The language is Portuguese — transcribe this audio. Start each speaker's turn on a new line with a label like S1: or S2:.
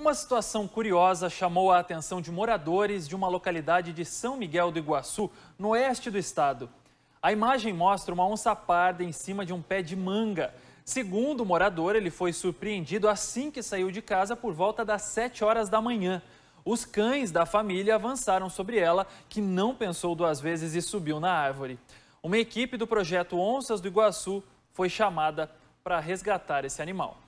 S1: Uma situação curiosa chamou a atenção de moradores de uma localidade de São Miguel do Iguaçu, no oeste do estado. A imagem mostra uma onça parda em cima de um pé de manga. Segundo o morador, ele foi surpreendido assim que saiu de casa por volta das 7 horas da manhã. Os cães da família avançaram sobre ela, que não pensou duas vezes e subiu na árvore. Uma equipe do projeto Onças do Iguaçu foi chamada para resgatar esse animal.